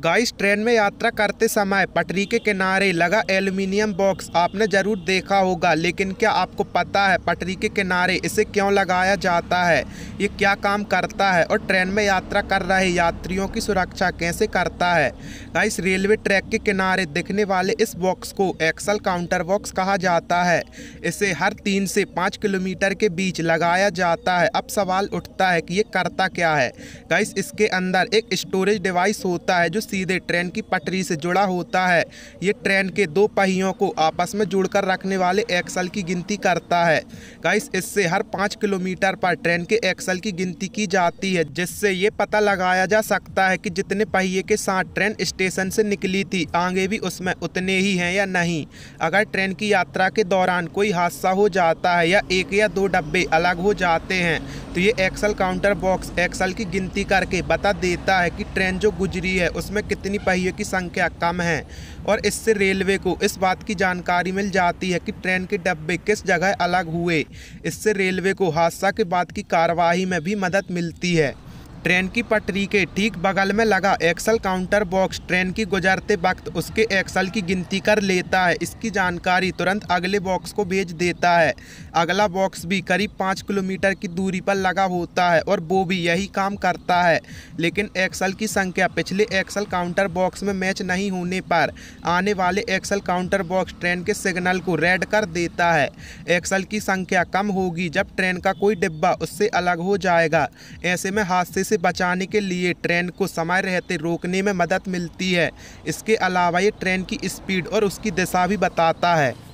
guys train में यात्रा करते समय पटरी के किनारे लगा एल्युमिनियम बॉक्स आपने ज़रूर देखा होगा लेकिन क्या आपको पता है पटरी के किनारे इसे क्यों लगाया जाता है ये क्या काम करता है और ट्रेन में यात्रा कर रहे यात्रियों की सुरक्षा कैसे करता है गाइस रेलवे ट्रैक के किनारे दिखने वाले इस बॉक्स को एक्सल काउंटर बॉक्स कहा जाता है इसे हर तीन से पाँच किलोमीटर के बीच लगाया जाता है अब सवाल उठता है कि ये करता क्या है गाइस इसके अंदर एक स्टोरेज डिवाइस होता है जो सीधे ट्रेन की पटरी से जुड़ा होता है ये ट्रेन के दो पहियों को आपस में जुड़कर रखने वाले एक्सल की गिनती करता है गाइस इससे हर पाँच किलोमीटर पर ट्रेन के एक्सल की गिनती की जाती है जिससे ये पता लगाया जा सकता है कि जितने पहिए के साथ ट्रेन स्टेशन से निकली थी आगे भी उसमें उतने ही हैं या नहीं अगर ट्रेन की यात्रा के दौरान कोई हादसा हो जाता है या एक या दो डब्बे अलग हो जाते हैं तो ये एक्सल काउंटर बॉक्स एक्सल की गिनती करके बता देता है कि ट्रेन जो गुजरी है उस उसमें कितनी पहियों की संख्या कम है और इससे रेलवे को इस बात की जानकारी मिल जाती है कि ट्रेन के डब्बे किस जगह अलग हुए इससे रेलवे को हादसा के बाद की कार्यवाही में भी मदद मिलती है ट्रेन की पटरी के ठीक बगल में लगा एक्सल काउंटर बॉक्स ट्रेन की गुजरते वक्त उसके एक्सल की गिनती कर लेता है इसकी जानकारी तुरंत अगले बॉक्स को भेज देता है अगला बॉक्स भी करीब पाँच किलोमीटर की दूरी पर लगा होता है और वो भी यही काम करता है लेकिन एक्सल की संख्या पिछले एक्सल काउंटर बॉक्स में मैच नहीं होने पर आने वाले एक्सल काउंटर बॉक्स ट्रेन के सिग्नल को रेड कर देता है एक्सल की संख्या कम होगी जब ट्रेन का कोई डिब्बा उससे अलग हो जाएगा ऐसे में हादसे से बचाने के लिए ट्रेन को समय रहते रोकने में मदद मिलती है इसके अलावा ये ट्रेन की स्पीड और उसकी दिशा भी बताता है